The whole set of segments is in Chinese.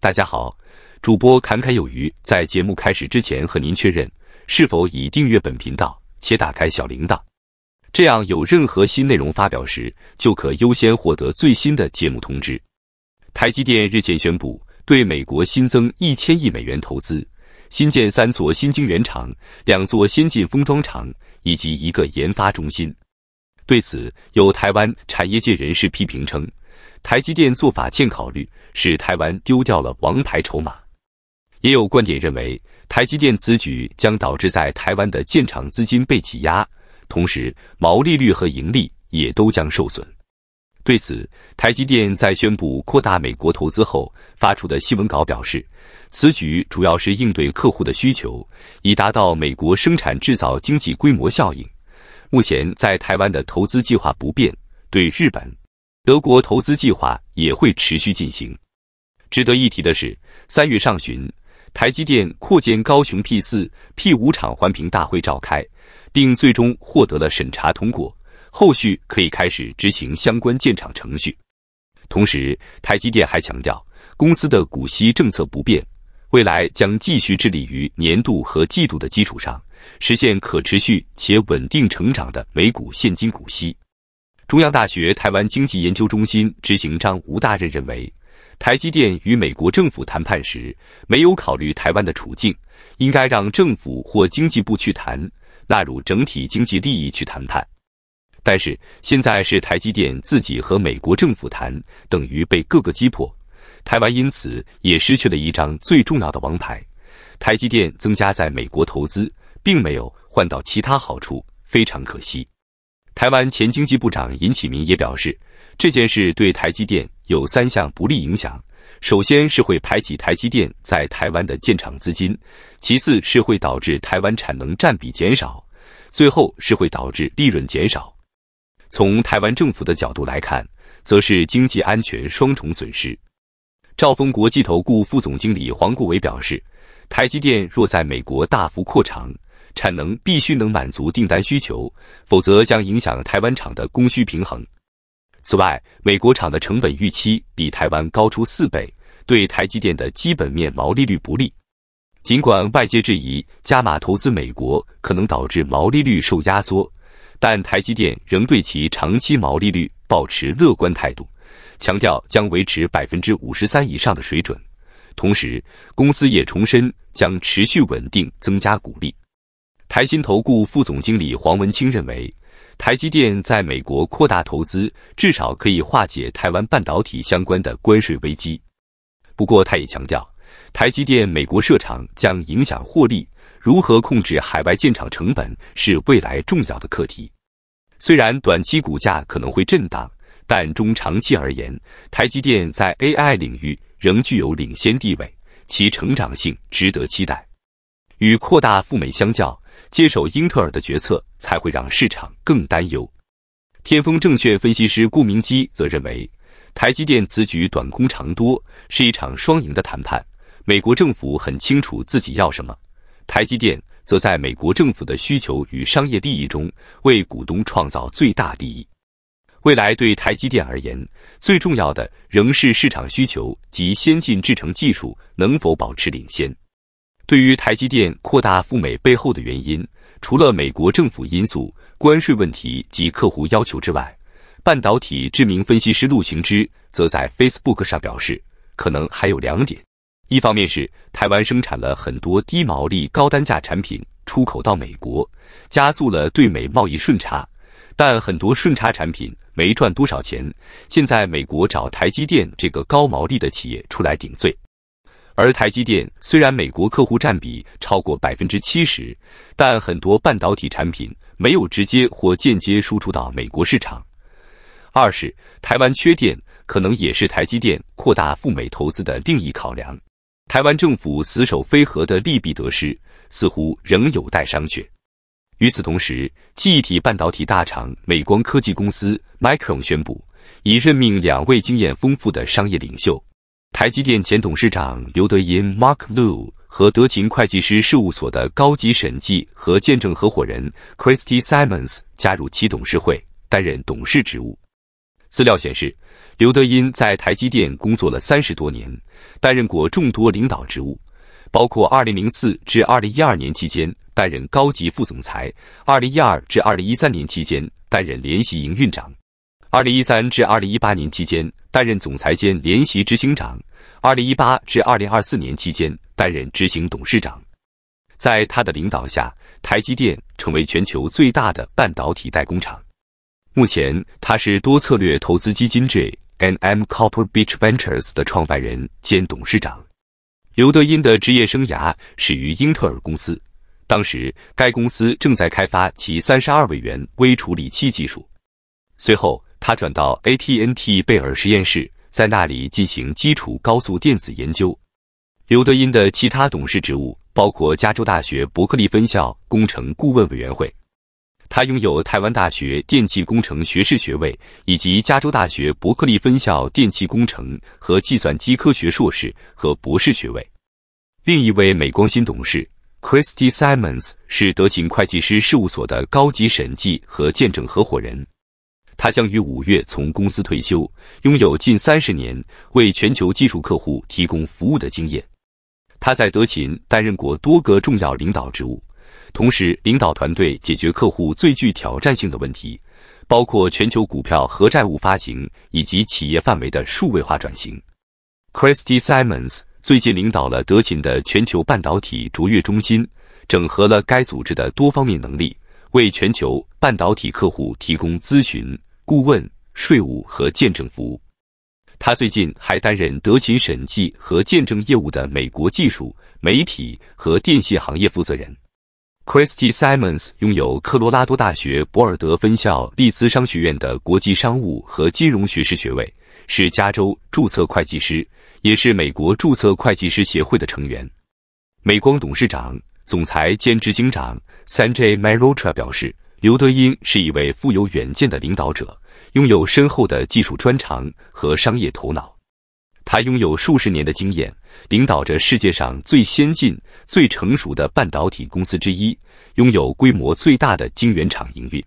大家好，主播侃侃有余。在节目开始之前，和您确认是否已订阅本频道且打开小铃铛，这样有任何新内容发表时，就可优先获得最新的节目通知。台积电日前宣布，对美国新增一千亿美元投资，新建三座新晶圆厂、两座先进封装厂以及一个研发中心。对此，有台湾产业界人士批评称。台积电做法欠考虑，使台湾丢掉了王牌筹码。也有观点认为，台积电此举将导致在台湾的建厂资金被挤压，同时毛利率和盈利也都将受损。对此，台积电在宣布扩大美国投资后发出的新闻稿表示，此举主要是应对客户的需求，以达到美国生产制造经济规模效应。目前在台湾的投资计划不变，对日本。德国投资计划也会持续进行。值得一提的是，三月上旬，台积电扩建高雄 P 四、P 五厂环评大会召开，并最终获得了审查通过，后续可以开始执行相关建厂程序。同时，台积电还强调，公司的股息政策不变，未来将继续致力于年度和季度的基础上，实现可持续且稳定成长的每股现金股息。中央大学台湾经济研究中心执行长吴大任认为，台积电与美国政府谈判时没有考虑台湾的处境，应该让政府或经济部去谈，纳入整体经济利益去谈判。但是现在是台积电自己和美国政府谈，等于被各个击破，台湾因此也失去了一张最重要的王牌。台积电增加在美国投资，并没有换到其他好处，非常可惜。台湾前经济部长尹启明也表示，这件事对台积电有三项不利影响：首先是会排挤台积电在台湾的建厂资金；其次是会导致台湾产能占比减少；最后是会导致利润减少。从台湾政府的角度来看，则是经济安全双重损失。兆丰国际投顾副总经理黄顾伟表示，台积电若在美国大幅扩张。产能必须能满足订单需求，否则将影响台湾厂的供需平衡。此外，美国厂的成本预期比台湾高出四倍，对台积电的基本面毛利率不利。尽管外界质疑加码投资美国可能导致毛利率受压缩，但台积电仍对其长期毛利率保持乐观态度，强调将维持百分之五十三以上的水准。同时，公司也重申将持续稳定增加股利。台新投顾副总经理黄文清认为，台积电在美国扩大投资，至少可以化解台湾半导体相关的关税危机。不过，他也强调，台积电美国设厂将影响获利，如何控制海外建厂成本是未来重要的课题。虽然短期股价可能会震荡，但中长期而言，台积电在 AI 领域仍具有领先地位，其成长性值得期待。与扩大赴美相较，接手英特尔的决策才会让市场更担忧。天风证券分析师顾明基则认为，台积电此举短空长多是一场双赢的谈判。美国政府很清楚自己要什么，台积电则在美国政府的需求与商业利益中为股东创造最大利益。未来对台积电而言，最重要的仍是市场需求及先进制程技术能否保持领先。对于台积电扩大赴美背后的原因，除了美国政府因素、关税问题及客户要求之外，半导体知名分析师陆行之则在 Facebook 上表示，可能还有两点：一方面是台湾生产了很多低毛利高单价产品出口到美国，加速了对美贸易顺差，但很多顺差产品没赚多少钱，现在美国找台积电这个高毛利的企业出来顶罪。而台积电虽然美国客户占比超过百分之七十，但很多半导体产品没有直接或间接输出到美国市场。二是台湾缺电，可能也是台积电扩大赴美投资的另一考量。台湾政府死守非核的利弊得失，似乎仍有待商榷。与此同时，记忆体半导体大厂美光科技公司 Micron 宣布，已任命两位经验丰富的商业领袖。台积电前董事长刘德音 （Mark l u 和德勤会计师事务所的高级审计和见证合伙人 Christy Simons 加入其董事会，担任董事职务。资料显示，刘德音在台积电工作了三十多年，担任过众多领导职务，包括2004至2012年期间担任高级副总裁，2012至2013年期间担任联席营运长。二零一三至二零一八年期间担任总裁兼联席执行长，二零一八至二零二四年期间担任执行董事长。在他的领导下，台积电成为全球最大的半导体代工厂。目前，他是多策略投资基金 J.M. Copper Beach Ventures 的创办人兼董事长。刘德音的职业生涯始于英特尔公司，当时该公司正在开发其三十二位元微处理器技术。随后，他转到 AT&T 贝尔实验室，在那里进行基础高速电子研究。刘德音的其他董事职务包括加州大学伯克利分校工程顾问委员会。他拥有台湾大学电气工程学士学位，以及加州大学伯克利分校电气工程和计算机科学硕士和博士学位。另一位美光新董事 Christy Simons 是德勤会计师事务所的高级审计和鉴证合伙人。他将于五月从公司退休，拥有近三十年为全球技术客户提供服务的经验。他在德勤担任过多个重要领导职务，同时领导团队解决客户最具挑战性的问题，包括全球股票和债务发行以及企业范围的数位化转型。Christy Simons 最近领导了德勤的全球半导体卓越中心，整合了该组织的多方面能力，为全球半导体客户提供咨询。顾问、税务和见证服务。他最近还担任德勤审计和见证业务的美国技术、媒体和电信行业负责人。Christy Simons 拥有科罗拉多大学博尔德分校利兹商学院的国际商务和金融学士学位，是加州注册会计师，也是美国注册会计师协会的成员。美光董事长、总裁兼执行长 Sanjay m a r o t r a 表示。刘德英是一位富有远见的领导者，拥有深厚的技术专长和商业头脑。他拥有数十年的经验，领导着世界上最先进、最成熟的半导体公司之一，拥有规模最大的晶圆厂营运。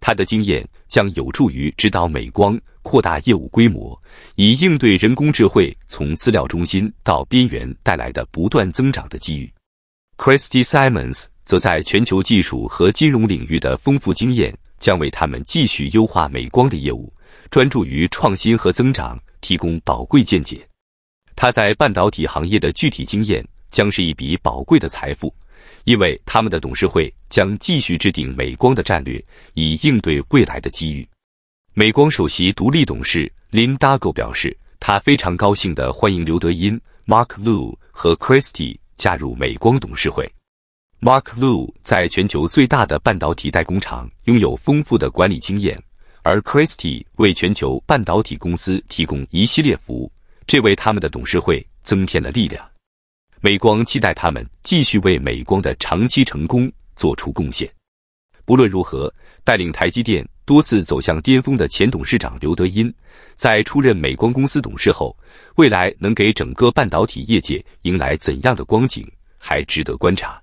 他的经验将有助于指导美光扩大业务规模，以应对人工智能从资料中心到边缘带来的不断增长的机遇。Christy Simons。则在全球技术和金融领域的丰富经验，将为他们继续优化美光的业务、专注于创新和增长提供宝贵见解。他在半导体行业的具体经验将是一笔宝贵的财富，因为他们的董事会将继续制定美光的战略，以应对未来的机遇。美光首席独立董事林达戈表示，他非常高兴的欢迎刘德音、Mark Lu 和 Christy 加入美光董事会。Mark Lu 在全球最大的半导体代工厂拥有丰富的管理经验，而 Christie 为全球半导体公司提供一系列服务，这为他们的董事会增添了力量。美光期待他们继续为美光的长期成功做出贡献。不论如何，带领台积电多次走向巅峰的前董事长刘德音，在出任美光公司董事后，未来能给整个半导体业界迎来怎样的光景，还值得观察。